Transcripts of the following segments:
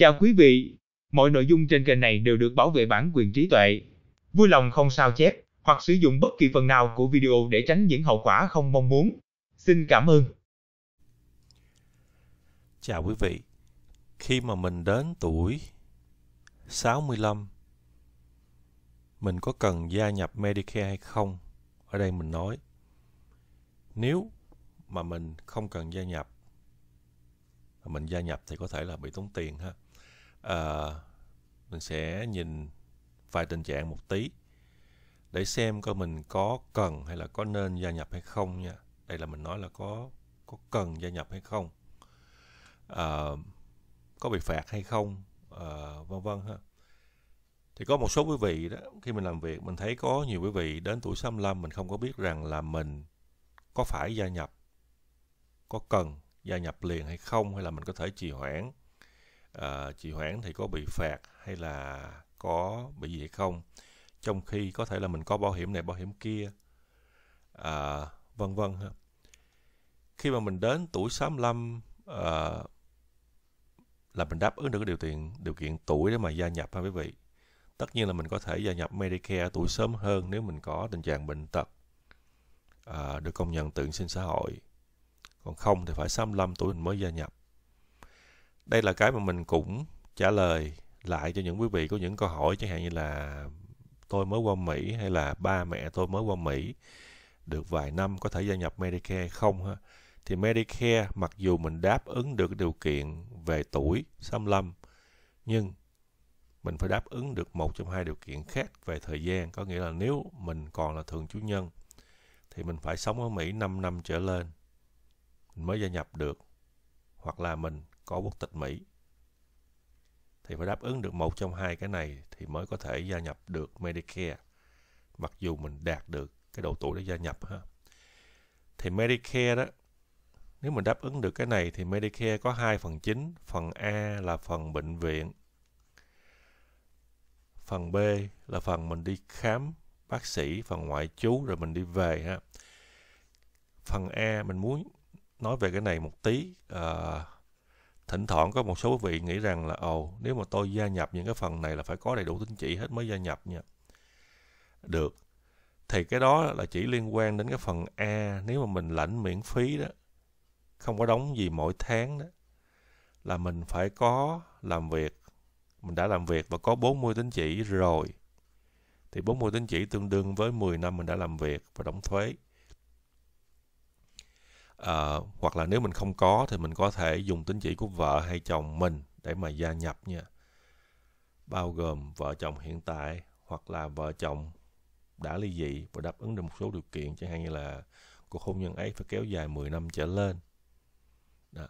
Chào quý vị, mọi nội dung trên kênh này đều được bảo vệ bản quyền trí tuệ. Vui lòng không sao chép hoặc sử dụng bất kỳ phần nào của video để tránh những hậu quả không mong muốn. Xin cảm ơn. Chào quý vị. Khi mà mình đến tuổi 65 mình có cần gia nhập Medicare hay không? Ở đây mình nói nếu mà mình không cần gia nhập mình gia nhập thì có thể là bị tốn tiền ha à, mình sẽ nhìn vài tình trạng một tí để xem coi mình có cần hay là có nên gia nhập hay không nha đây là mình nói là có có cần gia nhập hay không à, có bị phạt hay không à, vân vân ha thì có một số quý vị đó khi mình làm việc mình thấy có nhiều quý vị đến tuổi 65 mình không có biết rằng là mình có phải gia nhập có cần gia nhập liền hay không hay là mình có thể trì hoãn uh, ờ, trì hoãn thì có bị phạt hay là có bị gì không trong khi có thể là mình có bảo hiểm này bảo hiểm kia uh, vân vân khi mà mình đến tuổi 65 uh, ờ, là mình đáp ứng được cái điều kiện điều kiện tuổi để mà gia nhập ha quý vị tất nhiên là mình có thể gia nhập Medicare tuổi sớm hơn nếu mình có tình trạng bệnh tật à, được công nhận tự sinh xã hội còn không thì phải 65 tuổi mình mới gia nhập đây là cái mà mình cũng trả lời lại cho những quý vị có những câu hỏi chẳng hạn như là tôi mới qua Mỹ hay là ba mẹ tôi mới qua Mỹ được vài năm có thể gia nhập Medicare không ha? Thì Medicare mặc dù mình đáp ứng được điều kiện về tuổi 65 nhưng mình phải đáp ứng được một trong hai điều kiện khác về thời gian có nghĩa là nếu mình còn là thường trú nhân thì mình phải sống ở Mỹ 5 năm trở lên mới gia nhập được hoặc là mình có quốc tịch Mỹ thì phải đáp ứng được một trong hai cái này thì mới có thể gia nhập được Medicare mặc dù mình đạt được cái độ tuổi để gia nhập ha thì Medicare đó nếu mình đáp ứng được cái này thì Medicare có hai phần chính phần A là phần bệnh viện phần B là phần mình đi khám bác sĩ phần ngoại trú rồi mình đi về ha phần A mình muốn nói về cái này một tí uh, thỉnh thoảng có một số quý vị nghĩ rằng là ồ nếu mà tôi gia nhập những cái phần này là phải có đầy đủ tín chỉ hết mới gia nhập nha được thì cái đó là chỉ liên quan đến cái phần A nếu mà mình lãnh miễn phí đó không có đóng gì mỗi tháng đó là mình phải có làm việc mình đã làm việc và có 40 tín chỉ rồi thì 40 tín chỉ tương đương với 10 năm mình đã làm việc và đóng thuế à, hoặc là nếu mình không có thì mình có thể dùng tín chỉ của vợ hay chồng mình để mà gia nhập nha bao gồm vợ chồng hiện tại hoặc là vợ chồng đã ly dị và đáp ứng được một số điều kiện chẳng hạn như là cuộc hôn nhân ấy phải kéo dài 10 năm trở lên đó.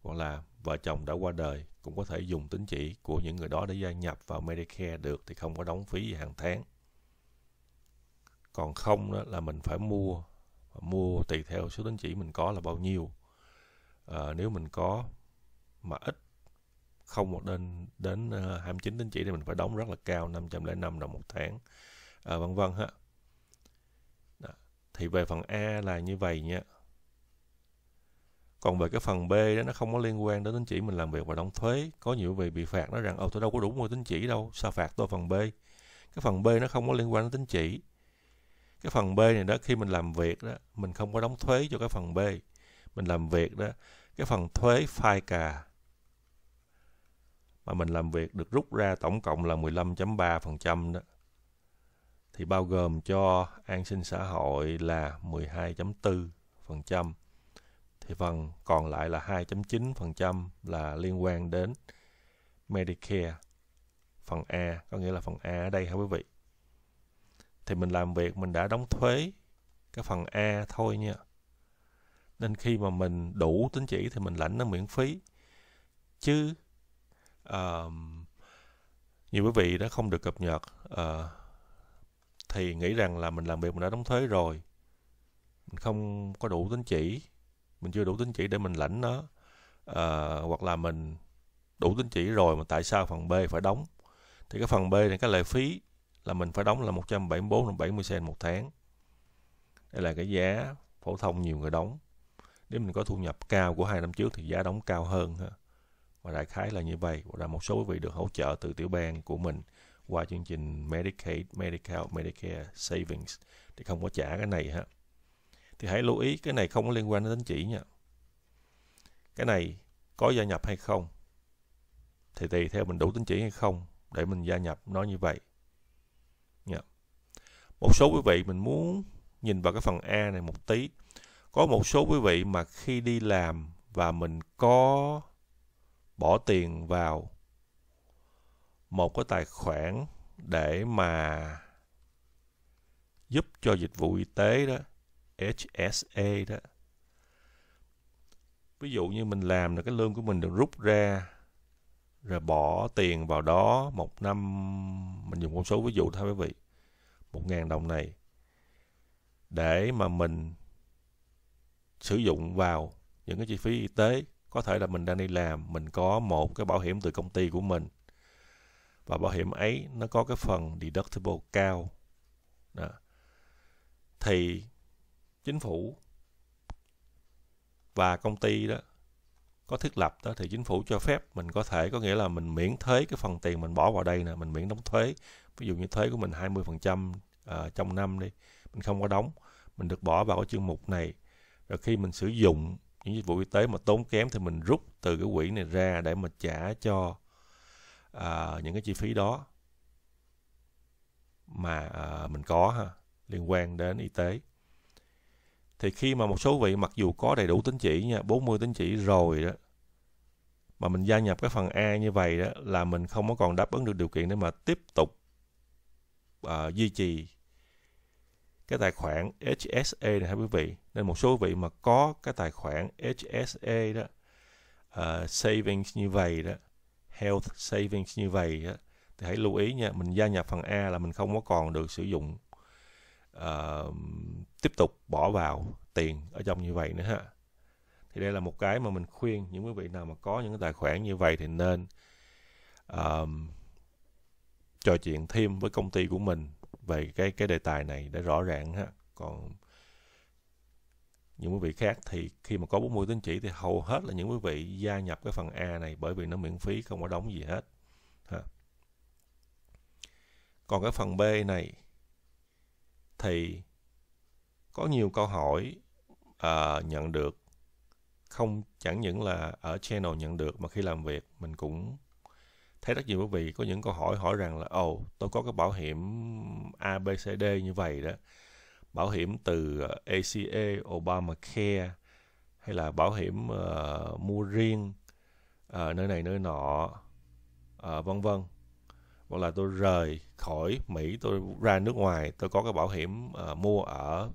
hoặc là vợ chồng đã qua đời cũng có thể dùng tín chỉ của những người đó để gia nhập vào Medicare được thì không có đóng phí gì hàng tháng còn không đó là mình phải mua và mua tùy theo số tín chỉ mình có là bao nhiêu à, nếu mình có mà ít không một đến đến 29 ờ, tín chỉ thì mình phải đóng rất là cao 505 đồng một tháng à, vân vân ha Đó. thì về phần A là như vậy nha còn về cái phần B đó nó không có liên quan đến tính chỉ mình làm việc và đóng thuế có nhiều vị bị phạt nó rằng ồ tôi đâu có đủ mua tính chỉ đâu sao phạt tôi phần B cái phần B nó không có liên quan đến tính chỉ cái phần B này đó khi mình làm việc đó mình không có đóng thuế cho cái phần B mình làm việc đó cái phần thuế FICA mà mình làm việc được rút ra tổng cộng là 15.3% đó thì bao gồm cho an sinh xã hội là 12.4% thì phần còn lại là 2.9% là liên quan đến Medicare phần A có nghĩa là phần A ở đây hả quý vị thì mình làm việc mình đã đóng thuế cái phần A thôi nha. Nên khi mà mình đủ tính chỉ thì mình lãnh nó miễn phí. Chứ uh, nhiều quý vị đã không được cập nhật uh, thì nghĩ rằng là mình làm việc mình đã đóng thuế rồi. Mình không có đủ tính chỉ, mình chưa đủ tính chỉ để mình lãnh nó uh, hoặc là mình đủ tính chỉ rồi mà tại sao phần B phải đóng thì cái phần B này cái lệ phí là mình phải đóng là 174 70 cent một tháng. Đây là cái giá phổ thông nhiều người đóng. Nếu mình có thu nhập cao của hai năm trước thì giá đóng cao hơn Và đại khái là như vậy, và một số quý vị được hỗ trợ từ tiểu bang của mình qua chương trình Medicaid, Medical, Medicare Savings thì không có trả cái này ha. Thì hãy lưu ý cái này không có liên quan đến tính chỉ nha. Cái này có gia nhập hay không thì tùy theo mình đủ tính chỉ hay không để mình gia nhập nó như vậy một số quý vị mình muốn nhìn vào cái phần a này một tí có một số quý vị mà khi đi làm và mình có bỏ tiền vào một cái tài khoản để mà giúp cho dịch vụ y tế đó HSA đó ví dụ như mình làm được cái lương của mình được rút ra rồi bỏ tiền vào đó một năm mình dùng con số ví dụ thôi quý vị một ngàn đồng này để mà mình sử dụng vào những cái chi phí y tế có thể là mình đang đi làm mình có một cái bảo hiểm từ công ty của mình và bảo hiểm ấy nó có cái phần deductible cao đó. thì chính phủ và công ty đó có thiết lập đó thì chính phủ cho phép mình có thể có nghĩa là mình miễn thuế cái phần tiền mình bỏ vào đây nè mình miễn đóng thuế ví dụ như thuế của mình 20% uh, à, trong năm đi mình không có đóng mình được bỏ vào cái chương mục này rồi khi mình sử dụng những dịch vụ y tế mà tốn kém thì mình rút từ cái quỹ này ra để mà trả cho uh, những cái chi phí đó mà uh, mình có ha liên quan đến y tế thì khi mà một số vị mặc dù có đầy đủ tín chỉ nha 40 tín chỉ rồi đó mà mình gia nhập cái phần A như vậy đó là mình không có còn đáp ứng được điều kiện để mà tiếp tục uh, duy trì cái tài khoản HSA e này hả quý vị nên một số vị mà có cái tài khoản HSA e đó uh, savings như vậy đó health savings như vậy đó, thì hãy lưu ý nha mình gia nhập phần A là mình không có còn được sử dụng uh, tiếp tục bỏ vào tiền ở trong như vậy nữa ha thì đây là một cái mà mình khuyên những quý vị nào mà có những cái tài khoản như vậy thì nên um, trò chuyện thêm với công ty của mình về cái cái đề tài này để rõ ràng ha còn những quý vị khác thì khi mà có 40 tín chỉ thì hầu hết là những quý vị gia nhập cái phần A này bởi vì nó miễn phí không có đóng gì hết ha. còn cái phần B này thì có nhiều câu hỏi uh, nhận được không chẳng những là ở channel nhận được mà khi làm việc mình cũng thấy rất nhiều quý vị có những câu hỏi hỏi rằng là ồ oh, tôi có cái bảo hiểm ABCD như vậy đó bảo hiểm từ ACA ờ, Obamacare hay là bảo hiểm uh, mua riêng uh, nơi này nơi nọ uh, vân vân hoặc là tôi rời khỏi Mỹ tôi ra nước ngoài tôi có cái bảo hiểm uh, mua ở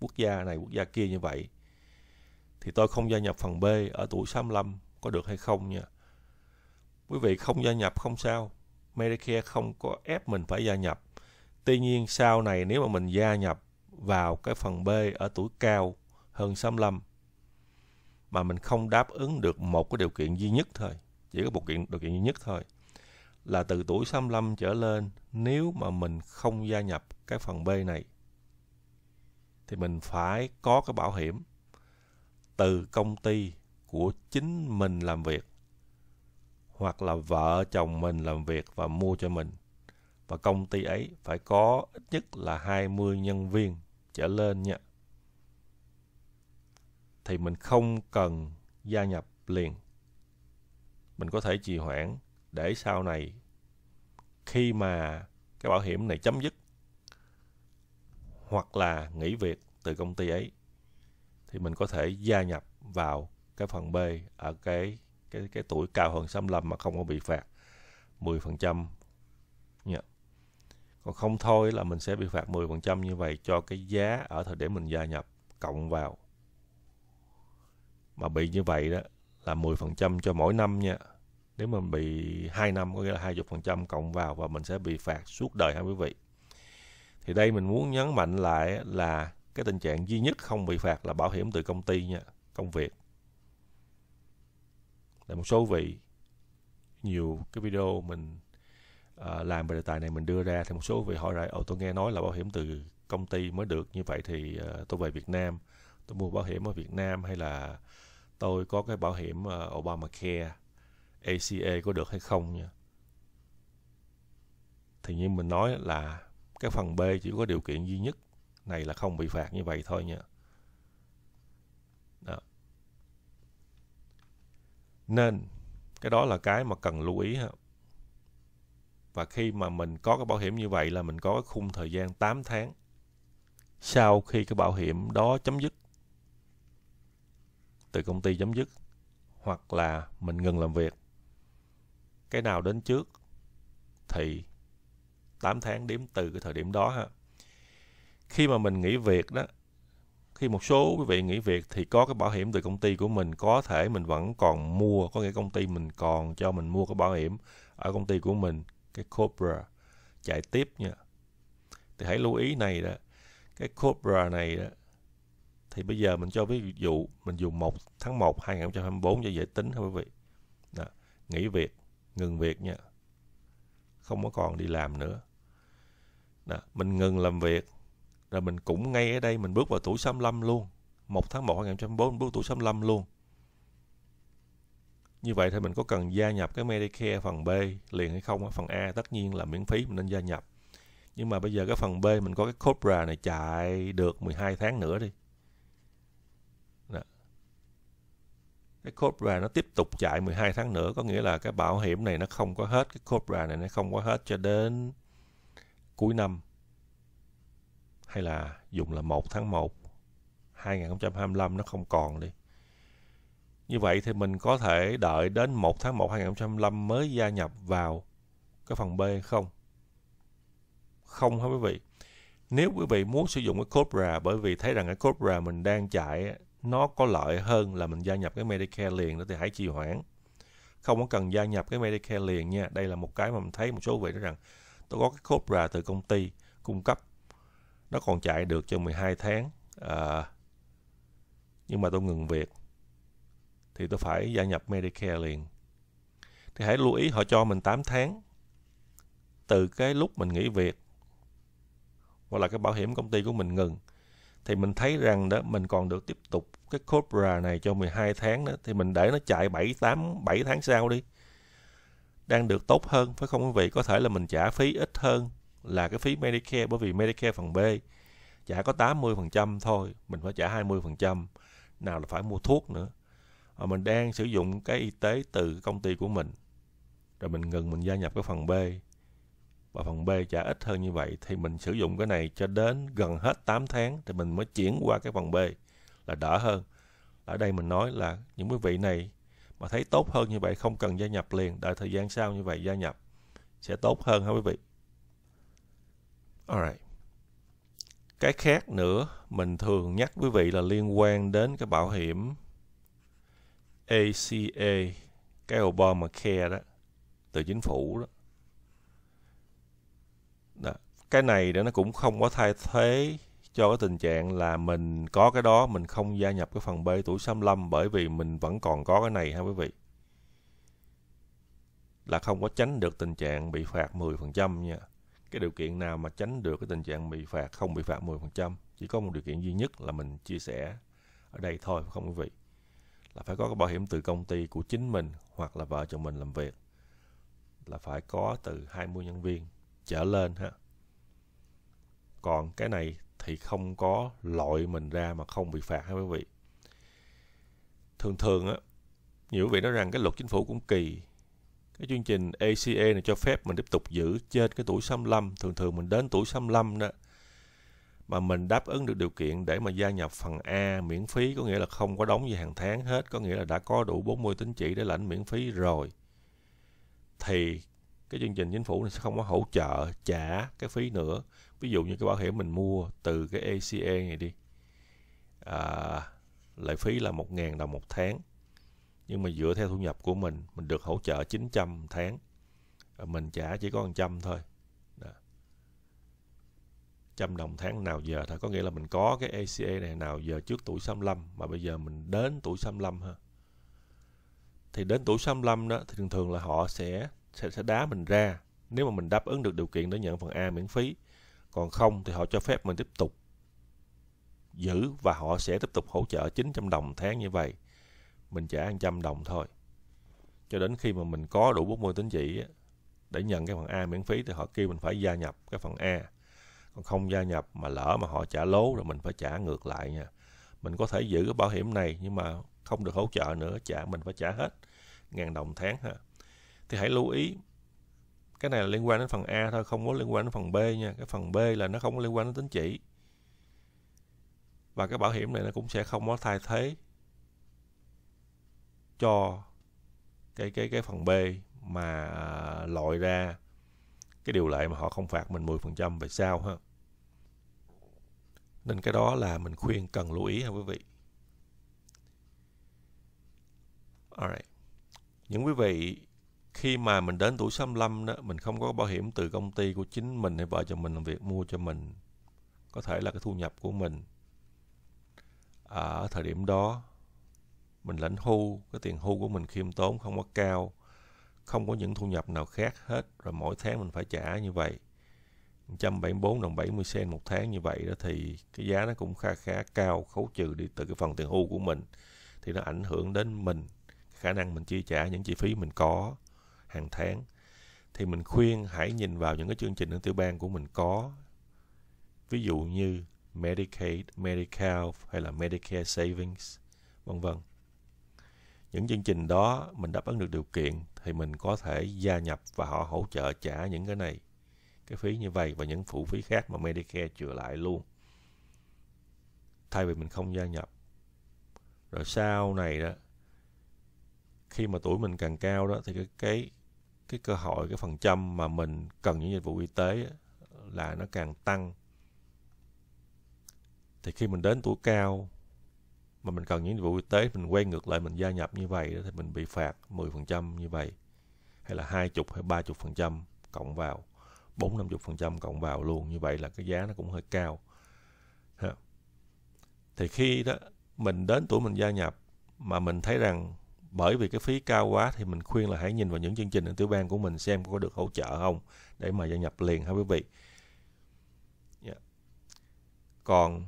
quốc gia này quốc gia kia như vậy thì tôi không gia nhập phần B ở tuổi 65 có được hay không nha. Quý vị không gia nhập không sao, Medicare không có ép mình phải gia nhập. Tuy nhiên sau này nếu mà mình gia nhập vào cái phần B ở tuổi cao hơn 65 mà mình không đáp ứng được một cái điều kiện duy nhất thôi, chỉ có một kiện điều kiện duy nhất thôi là từ tuổi 65 trở lên nếu mà mình không gia nhập cái phần B này thì mình phải có cái bảo hiểm từ công ty của chính mình làm việc hoặc là vợ chồng mình làm việc và mua cho mình và công ty ấy phải có ít nhất là 20 nhân viên trở lên nha. Thì mình không cần gia nhập liền. Mình có thể trì hoãn để sau này khi mà cái bảo hiểm này chấm dứt hoặc là nghỉ việc từ công ty ấy thì mình có thể gia nhập vào cái phần B ở cái cái cái tuổi cao hơn 65 mà không có bị phạt 10%. nha dạ. Còn không thôi là mình sẽ bị phạt 10% như vậy cho cái giá ở thời điểm mình gia nhập cộng vào. Mà bị như vậy đó là 10% cho mỗi năm nha. Nếu mình bị 2 năm có nghĩa là 20% cộng vào và mình sẽ bị phạt suốt đời ha quý vị thì đây mình muốn nhấn mạnh lại là cái tình trạng duy nhất không bị phạt là bảo hiểm từ công ty nha công việc tại một số vị nhiều cái video mình uh, làm về đề tài này mình đưa ra thì một số vị hỏi lại ồ tôi nghe nói là bảo hiểm từ công ty mới được như vậy thì uh, tôi về Việt Nam tôi mua bảo hiểm ở Việt Nam hay là tôi có cái bảo hiểm uh, Obamacare ACA có được hay không nha thì như mình nói là cái phần B chỉ có điều kiện duy nhất này là không bị phạt như vậy thôi nha đó. nên cái đó là cái mà cần lưu ý ha và khi mà mình có cái bảo hiểm như vậy là mình có cái khung thời gian 8 tháng sau khi cái bảo hiểm đó chấm dứt từ công ty chấm dứt hoặc là mình ngừng làm việc cái nào đến trước thì 8 tháng đếm từ cái thời điểm đó ha khi mà mình nghỉ việc đó khi một số quý vị nghỉ việc thì có cái bảo hiểm từ công ty của mình có thể mình vẫn còn mua có nghĩa công ty mình còn cho mình mua cái bảo hiểm ở công ty của mình cái Cobra chạy tiếp nha thì hãy lưu ý này đó cái Cobra này đó thì bây giờ mình cho ví dụ mình dùng 1 tháng 1 2024 cho dễ tính thôi quý vị đó. nghỉ việc ngừng việc nha không có còn đi làm nữa đó, mình ngừng làm việc rồi mình cũng ngay ở đây mình bước vào tuổi 65 luôn 1 tháng 1 2004 mình bước tuổi 65 luôn như vậy thì mình có cần gia nhập cái Medicare phần B liền hay không phần A tất nhiên là miễn phí mình nên gia nhập nhưng mà bây giờ cái phần B mình có cái Cobra này chạy được 12 tháng nữa đi Đó. cái Cobra nó tiếp tục chạy 12 tháng nữa có nghĩa là cái bảo hiểm này nó không có hết cái Cobra này nó không có hết cho đến cuối năm hay là dùng là 1 tháng 1 2025 nó không còn đi. Như vậy thì mình có thể đợi đến 1 tháng 1 2025 mới gia nhập vào cái phần B không? Không hả quý vị? Nếu quý vị muốn sử dụng cái Cobra bởi vì thấy rằng cái Cobra mình đang chạy nó có lợi hơn là mình gia nhập cái Medicare liền đó thì hãy trì hoãn. Không có cần gia nhập cái Medicare liền nha. Đây là một cái mà mình thấy một số vị nói rằng tôi có cái cobra từ công ty cung cấp nó còn chạy được cho 12 tháng à, nhưng mà tôi ngừng việc thì tôi phải gia nhập Medicare liền thì hãy lưu ý họ cho mình 8 tháng từ cái lúc mình nghỉ việc hoặc là cái bảo hiểm công ty của mình ngừng thì mình thấy rằng đó mình còn được tiếp tục cái Cobra này cho 12 tháng đó thì mình để nó chạy 7 8 7 tháng sau đi đang được tốt hơn phải không quý vị có thể là mình trả phí ít hơn là cái phí Medicare bởi vì Medicare phần B trả có 80% thôi mình phải trả 20% nào là phải mua thuốc nữa mà ờ, mình đang sử dụng cái y tế từ công ty của mình rồi mình ngừng mình gia nhập cái phần B và phần B trả ít hơn như vậy thì mình sử dụng cái này cho đến gần hết 8 tháng thì mình mới chuyển qua cái phần B là đỡ hơn ở đây mình nói là những quý vị này mà thấy tốt hơn như vậy không cần gia nhập liền đợi thời gian sau như vậy gia nhập sẽ tốt hơn ha quý vị alright cái khác nữa mình thường nhắc quý vị là liên quan đến cái bảo hiểm ACA cái Obamacare đó từ chính phủ đó, đó. cái này đó nó cũng không có thay thế cho cái tình trạng là mình có cái đó mình không gia nhập cái phần B tuổi 65 bởi vì mình vẫn còn có cái này ha quý vị. Là không có tránh được tình trạng bị phạt 10% nha. Cái điều kiện nào mà tránh được cái tình trạng bị phạt không bị phạt 10% chỉ có một điều kiện duy nhất là mình chia sẻ ở đây thôi không quý vị. Là phải có cái bảo hiểm từ công ty của chính mình hoặc là vợ chồng mình làm việc. Là phải có từ 20 nhân viên trở lên ha. Còn cái này thì không có loại mình ra mà không bị phạt ha quý vị thường thường á nhiều quý vị nói rằng cái luật chính phủ cũng kỳ cái chương trình ACE này cho phép mình tiếp tục giữ trên cái tuổi 65 thường thường mình đến tuổi 65 đó mà mình đáp ứng được điều kiện để mà gia nhập phần A miễn phí có nghĩa là không có đóng gì hàng tháng hết có nghĩa là đã có đủ 40 tín chỉ để lãnh miễn phí rồi thì cái chương trình chính phủ này sẽ không có hỗ trợ trả cái phí nữa ví dụ như cái bảo hiểm mình mua từ cái ACA này đi à, lệ phí là 1.000 đồng một tháng nhưng mà dựa theo thu nhập của mình mình được hỗ trợ 900 một tháng mình trả chỉ có 100 thôi Đó. trăm đồng tháng nào giờ thôi có nghĩa là mình có cái ACA này nào giờ trước tuổi 65 mà bây giờ mình đến tuổi 65 ha thì đến tuổi 65 đó thì thường thường là họ sẽ sẽ, sẽ đá mình ra nếu mà mình đáp ứng được điều kiện để nhận phần A miễn phí còn không thì họ cho phép mình tiếp tục giữ và họ sẽ tiếp tục hỗ trợ 900 đồng tháng như vậy mình trả 100 đồng thôi cho đến khi mà mình có đủ 40 tín chỉ để nhận cái phần A miễn phí thì họ kêu mình phải gia nhập cái phần A còn không gia nhập mà lỡ mà họ trả lố rồi mình phải trả ngược lại nha mình có thể giữ cái bảo hiểm này nhưng mà không được hỗ trợ nữa trả mình phải trả hết ngàn đồng tháng ha thì hãy lưu ý cái này là liên quan đến phần a thôi không có liên quan đến phần b nha cái phần b là nó không có liên quan đến tính chỉ và cái bảo hiểm này nó cũng sẽ không có thay thế cho cái cái cái phần b mà à, loại ra cái điều lệ mà họ không phạt mình 10% về sau ha. Nên cái đó là mình khuyên cần lưu ý ha quý vị. Alright. Những quý vị khi mà mình đến tuổi 65 đó mình không có bảo hiểm từ công ty của chính mình hay vợ chồng mình làm việc mua cho mình có thể là cái thu nhập của mình à, ở thời điểm đó mình lãnh hưu cái tiền hưu của mình khiêm tốn không có cao không có những thu nhập nào khác hết rồi mỗi tháng mình phải trả như vậy 174 đồng 70 sen một tháng như vậy đó thì cái giá nó cũng khá khá cao khấu trừ đi từ cái phần tiền hưu của mình thì nó ảnh hưởng đến mình khả năng mình chi trả những chi phí mình có hàng tháng thì mình khuyên hãy nhìn vào những cái chương trình ở tiểu bang của mình có ví dụ như Medicaid, Medical hay là Medicare Savings vân vân những chương trình đó mình đáp ứng được điều kiện thì mình có thể gia nhập và họ hỗ trợ trả những cái này cái phí như vậy và những phụ phí khác mà Medicare chữa lại luôn thay vì mình không gia nhập rồi sau này đó khi mà tuổi mình càng cao đó thì cái cái cái cơ hội cái phần trăm mà mình cần những dịch vụ y tế là nó càng tăng thì khi mình đến tuổi cao mà mình cần những dịch vụ y tế mình quay ngược lại mình gia nhập như vậy đó, thì mình bị phạt 10% như vậy hay là hai chục hay ba chục phần trăm cộng vào bốn năm chục phần trăm cộng vào luôn như vậy là cái giá nó cũng hơi cao ha. thì khi đó mình đến tuổi mình gia nhập mà mình thấy rằng bởi vì cái phí cao quá thì mình khuyên là hãy nhìn vào những chương trình ở tiểu bang của mình xem có được hỗ trợ không để mà gia nhập liền ha quý vị yeah. Dạ. còn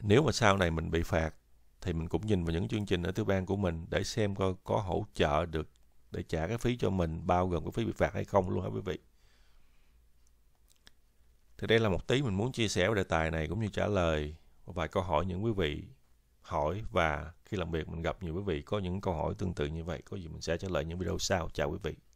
nếu mà sau này mình bị phạt thì mình cũng nhìn vào những chương trình ở tiểu bang của mình để xem coi có hỗ trợ được để trả cái phí cho mình bao gồm cái phí bị phạt hay không luôn ha quý vị thì đây là một tí mình muốn chia sẻ về đề tài này cũng như trả lời một vài câu hỏi những quý vị hỏi và khi làm việc mình gặp nhiều quý vị có những câu hỏi tương tự như vậy có gì mình sẽ trả lời những video sau chào quý vị